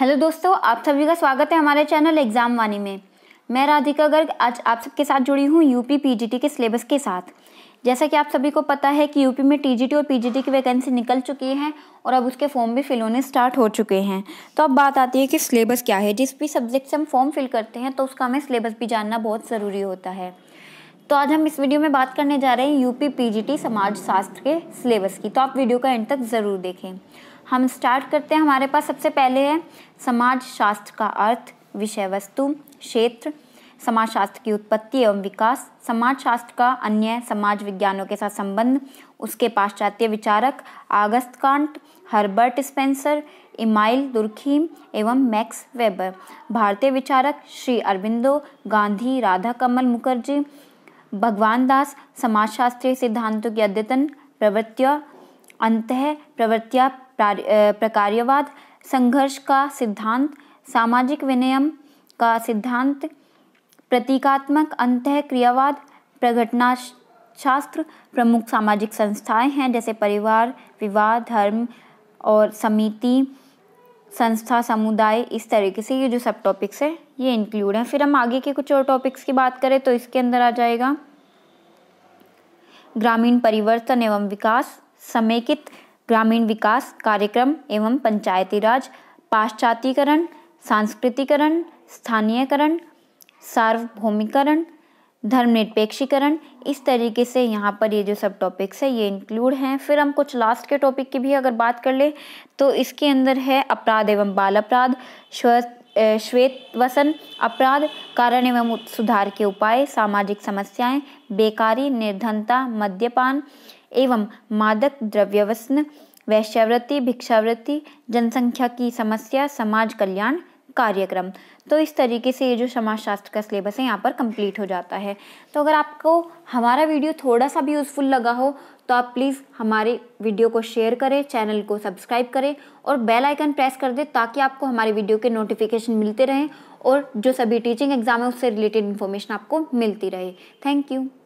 hello दोस्तों आप सभी का स्वागत है हमारे चैनल एग्जाम वाणी में मैं राधिका गर्ग आज आप सबके साथ जुड़ी हूँ यूपी पीजीटी के सिलेबस के साथ जैसा कि आप सभी को पता है कि यूपी में टीजीटी और पीजीटी की वैकेंसी निकल चुकी है और अब उसके फॉर्म भी फिल होने स्टार्ट हो चुके हैं तो अब बात आती है कि सिलेबस क्या है जिस भी सब्जेक्ट से हम फॉर्म फिल करते हैं तो उसका हमें सिलेबस भी जानना बहुत ज़रूरी होता है तो आज हम इस वीडियो में बात करने जा रहे हैं यूपी पीजीटी समाज शास्त्र के सिलेबस की तो आप वीडियो का एंड तक ज़रूर देखें हम स्टार्ट करते हैं हमारे पास सबसे पहले है समाज शास्त्र का अर्थ विषय वस्तु क्षेत्र समाज शास्त्र की उत्पत्ति एवं विकास समाज शास्त्र का अन्य समाज विज्ञानों के साथ संबंध उसके पाश्चात्य विचारक Auguste Comte Herbert Spencer Emile Durkheim एवं मैक्स वेबर भारतीय विचारक श्री अरविंदो गांधी राधा कमल मुखर्जी भगवान दास समाजशास्त्रीय सिद्धांतों की अद्यतन प्रवृत्तियाँ अंत प्रवृत्तिया प्रकार्यवाद संघर्ष का सिद्धांत सामाजिक विनियम का सिद्धांत प्रतीकात्मक अंत क्रियावाद प्रघटना शास्त्र प्रमुख सामाजिक संस्थाएं हैं जैसे परिवार विवाह धर्म और समिति संस्था समुदाय इस तरीके से ये जो सब टॉपिक्स है ये इंक्लूड हैं फिर हम आगे के कुछ और टॉपिक्स की बात करें तो इसके अंदर आ जाएगा ग्रामीण परिवर्तन एवं विकास समेकित ग्रामीण विकास कार्यक्रम एवं पंचायती राज पाश्चातीकरण सांस्कृतिकरण स्थानीयकरण सार्वभौमिकरण धर्मनिरपेक्षीकरण इस तरीके से यहाँ पर ये जो सब टॉपिक्स है ये इंक्लूड हैं फिर हम कुछ लास्ट के टॉपिक की भी अगर बात कर ले तो इसके अंदर है अपराध एवं बाल अपराध श्वेत वसन अपराध कारण एवं सुधार के उपाय सामाजिक समस्याएं बेकारी निर्धनता मद्यपान एवं मादक द्रव्यवसन वैश्यावृत्ति भिक्षावृत्ति जनसंख्या की समस्या समाज कल्याण कार्यक्रम तो इस तरीके से ये जो समाजशास्त्र का सिलेबस है यहाँ पर कंप्लीट हो जाता है तो अगर आपको हमारा वीडियो थोड़ा सा भी यूज़फुल लगा हो तो आप प्लीज़ हमारे वीडियो को शेयर करें चैनल को सब्सक्राइब करें और बेल आइकन प्रेस कर दें ताकि आपको हमारे वीडियो के नोटिफिकेशन मिलते रहें और जो सभी टीचिंग एग्ज़ाम है उससे रिलेटेड इन्फॉर्मेशन आपको मिलती रहे थैंक यू